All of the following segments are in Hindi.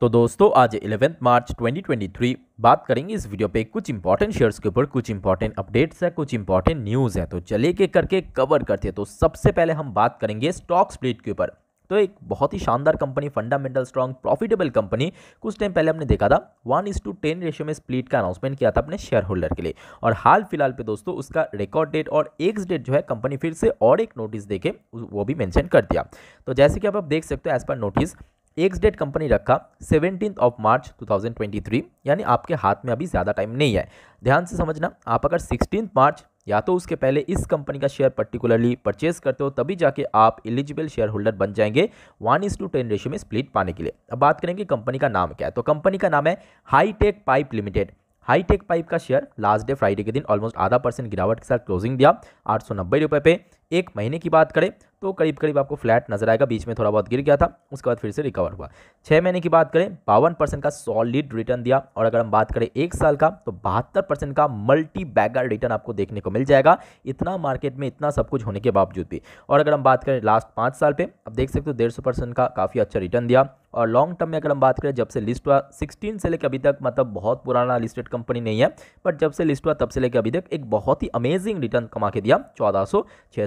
तो दोस्तों आज इलेवेंथ मार्च 2023 बात करेंगे इस वीडियो पे कुछ इंपॉर्टेंट शेयर्स के ऊपर कुछ इंपॉर्टेंट अपडेट्स है कुछ इंपॉर्टेंट न्यूज़ है तो चले के करके कवर करते हैं तो सबसे पहले हम बात करेंगे स्टॉक स्प्लिट के ऊपर तो एक बहुत ही शानदार company fundamental strong profitable company कुछ टाइम पहले हमने देखा था one is to ten ratio में स्प्लिट का अनाउंसमेंट किया था अपने शेयर होल्डर के लिए और हाल फिलहाल पे दोस्तों उसका रिकॉर्ड डेट और एक्स डेट जो है कंपनी फिर से और एक नोटिस देके वो भी मैंशन कर दिया तो जैसे कि आप, आप देख सकते हो as per notice ex date company रखा सेवनटीन ऑफ मार्च 2023 यानी आपके हाथ में अभी ज़्यादा टाइम नहीं है ध्यान से समझना आप अगर सिक्सटीन मार्च या तो उसके पहले इस कंपनी का शेयर पर्टिकुलरली परचेज करते हो तभी जाके आप एलिजिबल शेयर होल्डर बन जाएंगे one is to ten ratio में स्प्लिट पाने के लिए अब बात करेंगे कंपनी का नाम क्या है तो कंपनी का नाम है Hitech pipe limited Hitech pipe का शेयर लास्ट डे फ्राइडे के दिन ऑलमोस्ट आधा परसेंट गिरावट के साथ क्लोजिंग दिया आठ सौ नब्बे रुपये पे एक महीने की बात करें तो करीब करीब आपको फ्लैट नजर आएगा बीच में थोड़ा बहुत गिर गया था उसके बाद फिर से रिकवर हुआ छः महीने की बात करें बावन परसेंट का सॉलिड रिटर्न दिया और अगर हम बात करें एक साल का तो बहत्तर परसेंट का मल्टी बैगर रिटर्न आपको देखने को मिल जाएगा इतना मार्केट में इतना सब कुछ होने के बावजूद भी और अगर हम बात करें लास्ट पाँच साल पर आप देख सकते हो डेढ़ सौ परसेंट का काफ़ी अच्छा रिटर्न दिया और लॉन्ग टर्म में अगर हम बात करें जब से लिस्ट हुआ सिक्सटीन से लेकर अभी तक मतलब बहुत पुराना लिस्टेड कंपनी नहीं है बट जब से लिस्ट हुआ तब से लेकर अभी तक एक बहुत ही अमेजिंग रिटर्न कमा के दिया चौदह सौ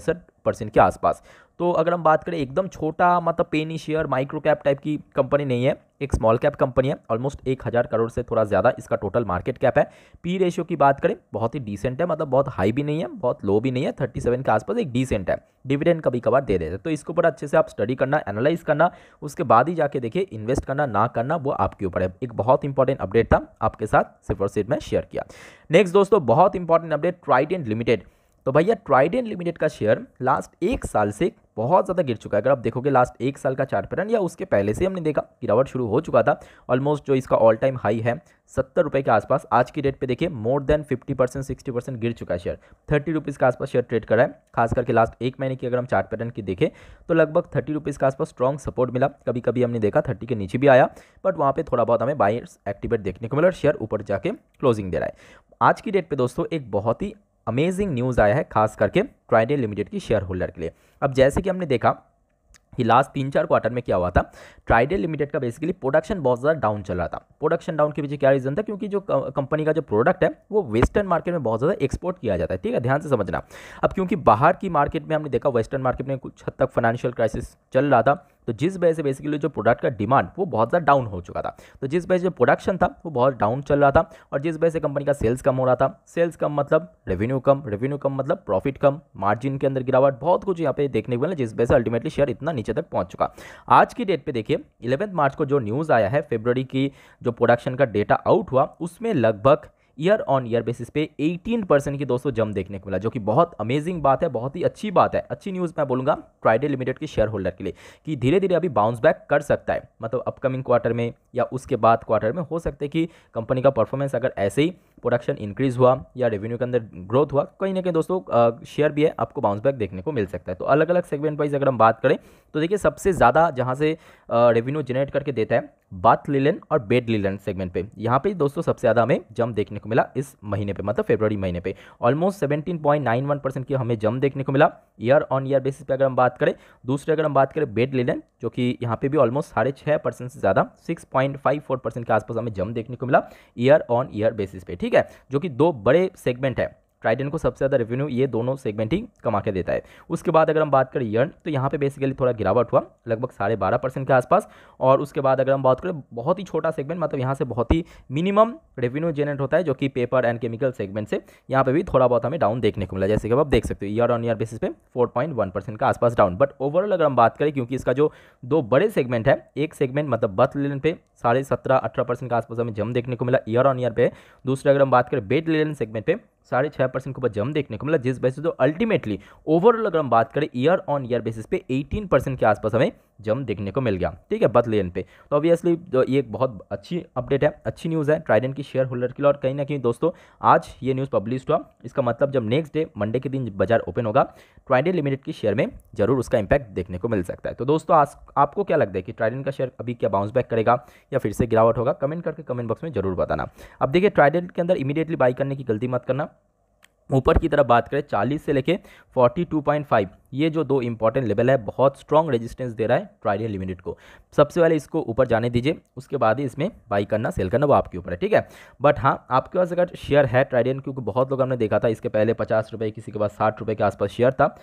अड़सठ परसेंट के आसपास तो अगर हम बात करें एकदम छोटा मतलब penny share micro cap type की कंपनी नहीं है एक स्मॉल कैप कंपनी है ऑलमोस्ट एक हज़ार करोड़ से थोड़ा ज़्यादा इसका टोटल मार्केट कैप है पी रेशियो की बात करें बहुत ही डिसेंट है मतलब बहुत हाई भी नहीं है बहुत लो भी नहीं है थर्टी सेवन के आसपास एक डिसेंट है डिविडेंड कभी कभार दे देते तो इसके ऊपर अच्छे से आप स्टडी करना एनालाइज करना उसके बाद ही जाके देखिए इन्वेस्ट करना ना करना वो आपके ऊपर है एक बहुत इंपॉर्टेंट अपडेट था आपके साथ सिर्फ और सिर्फ मैं शेयर किया नेक्स्ट दोस्तों बहुत इंपॉर्टेंट अपडेट ट्राइडेंट लिमिटेड तो भैया ट्राइडेंट लिमिटेड का शेयर लास्ट एक साल से बहुत ज़्यादा गिर चुका है अगर आप देखोगे लास्ट एक साल का चार्ट पैटर्न या उसके पहले से हमने देखा गिरावट शुरू हो चुका था ऑलमोस्ट जो इसका ऑल टाइम हाई है सत्तर रुपये के आसपास आज की डेट पे देखिए more than fifty percent sixty percent गिर चुका है शेयर थर्टी रुपीज़ के आसपास शेयर ट्रेड करा है खास करके लास्ट एक महीने की अगर हम चार्ट पैटर्न की देखें तो लगभग थर्टी रुपीज़ के आसपास स्ट्रॉन्ग सपोर्ट मिला कभी कभी हमने देखा थर्टी के नीचे भी आया बट वहाँ पर थोड़ा बहुत हमें बायर्स एक्टिवेट देखने को मिला और शेयर ऊपर जाके क्लोजिंग दे रहा है आज की डेट पर दोस्तों एक बहुत ही अमेजिंग न्यूज़ आया है खास करके ट्राइडे लिमिटेड की शेयर होल्डर के लिए अब जैसे कि हमने देखा कि लास्ट तीन चार क्वार्टर में क्या हुआ था ट्राइडे लिमिटेड का बेसिकली प्रोडक्शन बहुत ज़्यादा डाउन चल रहा था प्रोडक्शन डाउन के पीछे क्या रीज़न था क्योंकि जो कंपनी का जो प्रोडक्ट है वो वेस्टर्न मार्केट में बहुत ज़्यादा एक्सपोर्ट किया जाता है ठीक है ध्यान से समझना अब क्योंकि बाहर की मार्केट में हमने देखा वेस्टर्न मार्केट में कुछ हद तक फाइनेंशियल क्राइसिस चल रहा था तो जिस वजह से बेसिकली जो प्रोडक्ट का डिमांड वो बहुत ज़्यादा डाउन हो चुका था तो जिस वजह से जो प्रोडक्शन था वो बहुत डाउन चल रहा था और जिस वजह से कंपनी का सेल्स कम हो रहा था सेल्स कम मतलब रेवेन्यू कम रेवेन्यू कम मतलब प्रॉफिट कम मार्जिन के अंदर गिरावट बहुत कुछ यहाँ पे देखने को मिला जिस वजह से अल्टीमेटली शेयर इतना नीचे तक पहुँच चुका आज की डेट पर देखिए इलेवंथ मार्च को जो न्यूज़ आया है फेबररी की जो प्रोडक्शन का डेटा आउट हुआ उसमें लगभग ईयर ऑन ईयर बेसिस पे 18 परसेंट की दोस्तों जम देखने को मिला जो कि बहुत अमेजिंग बात है बहुत ही अच्छी बात है अच्छी न्यूज़ मैं बोलूँगा ट्राइडे लिमिटेड के शेयर होल्डर के लिए कि धीरे धीरे अभी बाउंस बैक कर सकता है मतलब अपकमिंग क्वार्टर में या उसके बाद क्वार्टर में हो सकता है कि कंपनी का परफॉर्मेंस अगर ऐसे ही प्रोडक्शन इंक्रीज हुआ या रेवेन्यू के अंदर ग्रोथ हुआ कहीं ना कहीं दोस्तों शेयर भी है आपको बाउंस बैक देखने को मिल सकता है तो अलग अलग सेगमेंट वाइज अगर हम बात करें तो देखिए सबसे ज़्यादा जहाँ से रेवेन्यू जनरेट करके देता है बाथ लिलन और बेड लिलन सेगमेंट पे यहाँ पे दोस्तों सबसे ज़्यादा हमें जम देखने को मिला इस महीने पे मतलब फेब्रवरी महीने पे ऑलमोस्ट 17.91 परसेंट की हमें जम देखने को मिला ईयर ऑन ईयर बेसिस पे अगर हम बात करें दूसरे अगर हम बात करें बेड लिलन जो कि यहाँ पे भी ऑलमोस्ट साढ़े छः परसेंट से ज़्यादा फोर परसेंट के आसपास हमें जम देखने को मिला ईयर ऑन ईयर बेसिस पे ठीक है जो कि दो बड़े सेगमेंट है ट्राइडेंट को सबसे ज़्यादा रेवेन्यू ये दोनों सेगमेंट ही कमा के देता है उसके बाद अगर हम बात करें ईयर तो यहाँ पे बेसिकली थोड़ा गिरावट हुआ लगभग साढ़े बारह परसेंट के आसपास और उसके बाद अगर हम बात करें बहुत ही छोटा सेगमेंट मतलब यहाँ से बहुत ही मिनिमम रेवेन्यू जनरेट होता है जो कि पेपर एंड केमिकल सेगमेंट से यहाँ पर भी थोड़ा बहुत हमें डाउन देखने को मिला जैसे कि आप देख सकते हो ईयर ऑन ईयर बेसिस पे फोर का आसपास डाउन बट ओवरऑल अगर हम बात करें क्योंकि इसका जो दो बड़े सेगमेंट है एक सेगमेंट मतलब बर्थ लेन पे साढ़े सत्रह अठारह परसेंट के आसपास हमें जम देखने को मिला ईयर ऑन ईयर पे दूसरा अगर हम बात करें बेट लेन सेगमेंट पे साढ़े छः परसेंट के ऊपर जम देखने को मिला जिस वजह से तो अल्टीमेटली ओवरऑल अगर हम बात करें ईयर ऑन ईयर बेसिस पे एटीन परसेंट के आसपास हमें जम देखने को मिल गया ठीक है बतलेन पे तो ऑब्वियसली ये एक बहुत अच्छी अपडेट है अच्छी न्यूज़ है ट्राइडेंट की शेयर होल्डर के लिए और कहीं ना कहीं दोस्तों आज ये न्यूज़ पब्लिश हुआ इसका मतलब जब नेक्स्ट डे मंडे के दिन बाजार ओपन होगा ट्राइडेंट लिमिटेड के शेयर में जरूर उसका इंपैक्ट देखने को मिल सकता है तो दोस्तों आज आपको क्या लगता है कि ट्राइडेंट का शेयर अभी क्या बाउंस बैक करेगा या फिर से गिरावट होगा कमेंट करके कमेंट बॉक्स में जरूर बताना अब देखिए ट्राइडेंट के अंदर इमीडिएटली बाई करने की गलती मत करना ऊपर की तरफ बात करें 40 से लेके 42.5 ये जो दो इंपॉर्टेंट लेवल है बहुत स्ट्रॉन्ग रेजिस्टेंस दे रहा है ट्राइडियल लिमिटेड को सबसे पहले इसको ऊपर जाने दीजिए उसके बाद ही इसमें बाई करना सेल करना वो आपके ऊपर है ठीक है बट हाँ आपके पास अगर शेयर है ट्राइडियन क्योंकि बहुत लोग हमने देखा था इसके पहले पचास रुपये किसी के पास साठ रुपये के आसपास शेयर था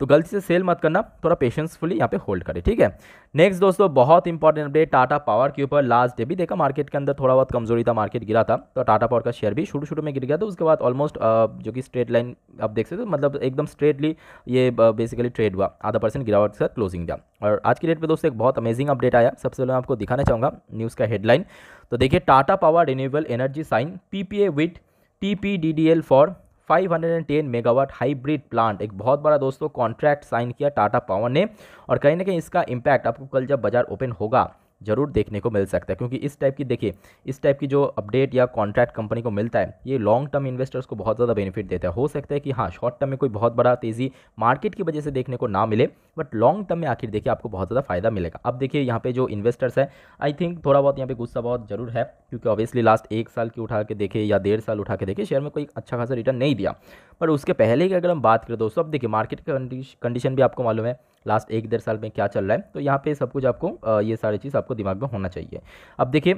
तो गलती से सेल मत करना थोड़ा पेशेंसफुली यहाँ पे होल्ड करें ठीक है नेक्स्ट दोस्तों बहुत इंपॉर्टेंट अपडेट टाटा पावर के ऊपर लास्ट डे भी देखा मार्केट के अंदर थोड़ा बहुत कमजोरी था मार्केट गिरा था तो टाटा पावर का शेयर भी शुरू शुरू में गिर गया था तो उसके बाद ऑलमोस्ट जो कि स्ट्रेट लाइन आप देख सकते हो मतलब एकदम स्ट्रेटली ये बेसिकली ट्रेड हुआ आधा परसेंट गिरावट के साथ क्लोजिंग दिया और आज की डेट में दोस्तों एक बहुत अमेजिंग अपडेट आया सबसे पहले मैं आपको दिखाना चाहूँगा न्यूज़ का हेडलाइन तो देखिए Tata power renewable energy sign P P A with T P D D L for 510 megawatt hybrid plant एक बहुत बड़ा दोस्तों कॉन्ट्रैक्ट साइन किया टाटा पावर ने और कहीं ना कहीं इसका इम्पैक्ट आपको कल जब बाजार ओपन होगा ज़रूर देखने को मिल सकता है क्योंकि इस टाइप की देखिए इस टाइप की जो अपडेट या कॉन्ट्रैक्ट कंपनी को मिलता है ये लॉन्ग टर्म इन्वेस्टर्स को बहुत ज़्यादा बेनिफिट देता है हो सकता है कि हाँ शॉर्ट टर्म में कोई बहुत बड़ा तेज़ी मार्केट की वजह से देखने को ना मिले बट लॉन्ग टर्म में आखिर देखिए आपको बहुत ज़्यादा फायदा मिलेगा अब देखिए यहाँ पे जो इन्वेस्टर्स है आई थिंक थोड़ा बहुत यहाँ पे गुस्सा बहुत जरूर है क्योंकि ऑब्वियसली लास्ट एक साल की उठा के देखे या डेढ़ साल उठा के देखे शेयर में कोई अच्छा खासा रिटर्न नहीं दिया पर उसके पहले की अगर हम बात करें दोस्तों अब देखिए मार्केट कंडीशन भी आपको मालूम है लास्ट एक डेढ़ साल में क्या चल रहा है तो यहाँ पे सब कुछ आपको ये सारी चीज़ आपको दिमाग में होना चाहिए अब देखिए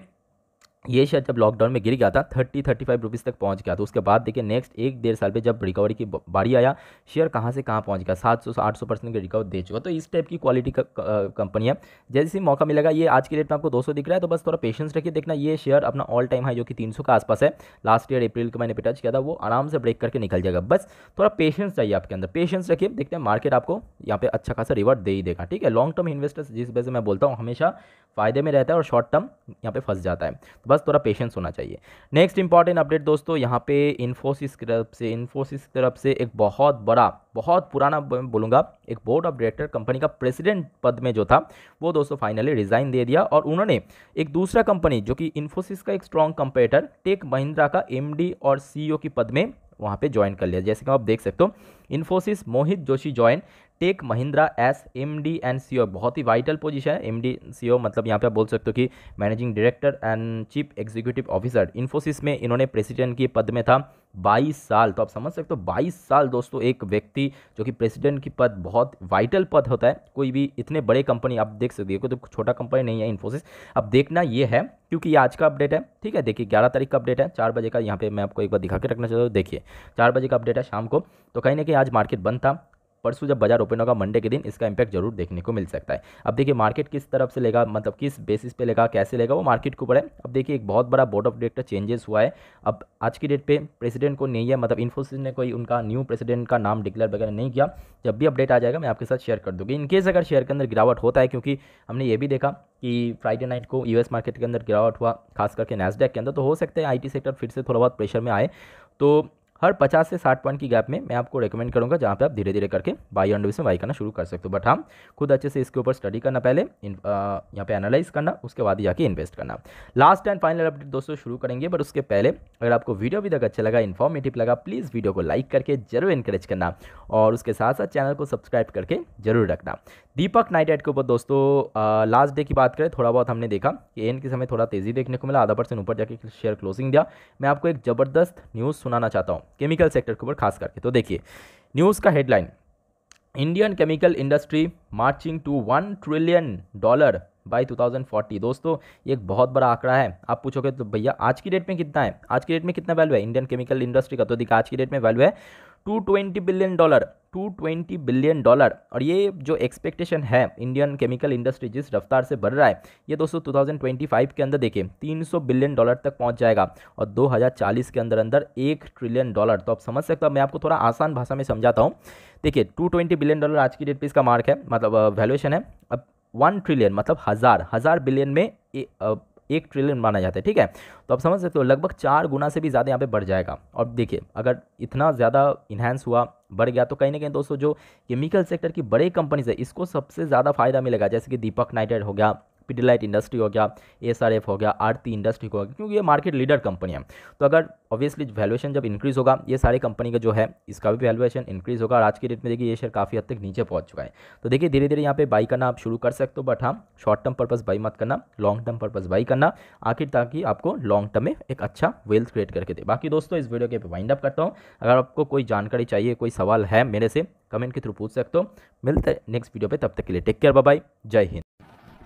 ये शेयर जब लॉकडाउन में गिर गया था थर्टी थर्टी फाइव रुपीज़ तक पहुंच गया तो उसके बाद देखिए नेक्स्ट एक डेढ़ साल पे जब रिकवरी की बारी आया शेयर कहाँ से कहाँ पहुंच गया सात सौ आठ सौ परसेंट की रिकवर दे चुका तो इस टाइप की क्वालिटी का कंपनी है जैसे ही मौका मिलेगा ये आज की डेट में आपको दो सौ दिख रहा है तो बस थोड़ा पेशेंस रखिए देखना ये शेयर अपना ऑल टाइम है जो कि तीन सौ के आसपास है लास्ट ईयर अप्रैल को मैंने पे टच किया था वो आराम से ब्रेक करके निकल जाएगा बस थोड़ा पेशेंस चाहिए आपके अंदर पेशेंस रखिए देखते हैं मार्केट आपको यहाँ पे अच्छा खासा रिवर्ट दे ही देगा ठीक है लॉन्ग टर्म इन्वेस्टर्स जिस वजह से मैं बोलता हूँ हमेशा फायदे में रहता है और शॉर्ट टर्म यहाँ पे फंस जाता है तो बस बस थोड़ा पेशेंस होना चाहिए नेक्स्ट इंपॉर्टेंट अपडेट दोस्तों यहाँ पे इन्फोसिस की तरफ से इन्फोसिस की तरफ से एक बहुत बड़ा बहुत पुराना बोलूँगा एक बोर्ड ऑफ डायरेक्टर कंपनी का प्रेसिडेंट पद में जो था वो दोस्तों फाइनली रिज़ाइन दे दिया और उन्होंने एक दूसरा कंपनी जो कि इन्फोसिस का एक स्ट्रॉन्ग कंपेटर टेक महिंद्रा का एम और सी e की पद में वहाँ पे ज्वाइन कर लिया जैसे कि आप देख सकते हो Infosys Mohit Joshi join Tech Mahindra S M D and C बहुत ही वाइटल पोजीशन है एम डी सी मतलब यहाँ पे आप बोल सकते हो कि managing director and chief executive officer Infosys में इन्होंने प्रेसिडेंट के पद में था 22 साल तो आप समझ सकते हो 22 साल दोस्तों एक व्यक्ति जो कि प्रेसिडेंट की पद बहुत वाइटल पद होता है कोई भी इतने बड़े कंपनी आप देख सकते हो तो छोटा कंपनी नहीं है इन्फोसिस अब देखना ये है क्योंकि ये आज का अपडेट है ठीक है देखिए 11 तारीख का अपडेट है चार बजे का यहाँ पे मैं आपको एक बार दिखा के रखना चाहता हूँ देखिए चार बजे का अपडेट है शाम को तो कहीं ना कहीं आज मार्केट बंद था परसों जब बाजार ओपन होगा मंडे के दिन इसका इंपैक्ट जरूर देखने को मिल सकता है अब देखिए मार्केट किस तरफ से लेगा मतलब किस बेसिस पे लेगा कैसे लेगा वो मार्केट के ऊपर है अब देखिए एक बहुत बड़ा बोर्ड ऑफ डायरेक्टर चेंजेस हुआ है अब आज की डेट पे प्रेसिडेंट को नहीं है मतलब इन्फोसिस ने कोई उनका न्यू प्रेसिडेंट का नाम डिक्लेयर वगैरह नहीं किया जब भी अपडेट आ जाएगा मैं आपके साथ शेयर कर दूँगी इनकेस अगर शेयर के अंदर गिरावट होता है क्योंकि हमने ये भी देखा कि फ्राइडे नाइट को यूएस मार्केट के अंदर गिरावट हुआ खास करके नैसडेक के अंदर तो हो सकता है आईटी सेक्टर फिर से थोड़ा बहुत प्रेशर में आए तो हर 50 से 60 पॉइंट की गैप में मैं आपको रेकमेंड करूँगा जहाँ पे आप धीरे धीरे करके बाई एंड में बाई करना शुरू कर सकते हो बट हाँ खुद अच्छे से इसके ऊपर स्टडी करना पहले यहाँ पे एनालाइज करना उसके बाद जाके इन्वेस्ट करना लास्ट एंड फाइनल अपडेट दोस्तों शुरू करेंगे बट उसके पहले अगर आपको वीडियो अभी तक अच्छा लगा इन्फॉर्मेटिव लगा प्लीज़ वीडियो को लाइक करके जरूर इंकरेज करना और उसके साथ साथ चैनल को सब्सक्राइब करके जरूर रखना दीपक नाइट एट के ऊपर दोस्तों लास्ट डे की बात करें थोड़ा बहुत हमने देखा कि एन के समय थोड़ा तेज़ी देखने को मिला आधा परसेंट ऊपर जाके शेयर क्लोजिंग दिया मैं आपको एक ज़बरदस्त न्यूज़ सुनाना चाहता हूँ केमिकल सेक्टर के ऊपर खास करके तो देखिए न्यूज़ का headline Indian chemical industry marching to one trillion dollar by 2040 दोस्तों ये एक बहुत बड़ा आंकड़ा है आप पूछोगे तो भैया आज की डेट में कितना है आज की डेट में कितना वैल्यू है इंडियन केमिकल इंडस्ट्री का तो देखिए आज की डेट में वैल्यू है 220 बिलियन डॉलर 220 बिलियन डॉलर और ये जो एक्सपेक्टेशन है इंडियन केमिकल इंडस्ट्री जिस रफ्तार से बढ़ रहा है ये दोस्तों 2025 के अंदर देखिए 300 बिलियन डॉलर तक पहुंच जाएगा और 2040 के अंदर अंदर एक ट्रिलियन डॉलर तो आप समझ सकते हो मैं आपको थोड़ा आसान भाषा में समझाता हूँ देखिए ट्वेंटी बिलियन डॉलर आज की डेट पर इसका मार्क है मतलब वैल्यूएशन है अब वन ट्रिलियन मतलब हज़ार हज़ार बिलियन में ए, एक ट्रिलियन माना जाता है ठीक है तो आप समझ सकते हो लगभग चार गुना से भी ज़्यादा यहाँ पे बढ़ जाएगा और देखिए अगर इतना ज़्यादा इन्हेंस हुआ बढ़ गया तो कहीं ना कहीं दोस्तों जो केमिकल सेक्टर की बड़े कंपनीज है इसको सबसे ज़्यादा फायदा मिलेगा जैसे कि दीपक नाइटेड हो गया पीडीलाइट इंडस्ट्री हो गया एस हो गया आरती इंडस्ट्री हो गया क्योंकि ये मार्केट लीडर कंपनी है तो अगर ऑब्वियसली वैल्यूएशन जब इंक्रीज़ होगा ये सारी कंपनी का जो है इसका भी वैल्यूएशन इंक्रीज़ होगा आज की डेट में देखिए ये शेयर काफ़ी हद तक नीचे पहुंच चुका है तो देखिए धीरे धीरे यहाँ पे बाई करना आप शुरू कर सकते हो बट हाँ शॉर्ट टर्म पर्पज़ बाई मत करना लॉन्ग टर्म पर्पज़ बाई करना आखिर ताकि आपको लॉन्ग टर्म में एक अच्छा वेल्थ क्रिएट करके दे बाकी दोस्तों इस वीडियो के वाइंड अप करता हूँ अगर आपको कोई जानकारी चाहिए कोई सवाल है मेरे से कमेंट के थ्रू पूछ सकते हो मिलते हैं नेक्स्ट वीडियो पर तब तक के लिए टेक केयर बाय जय हिंद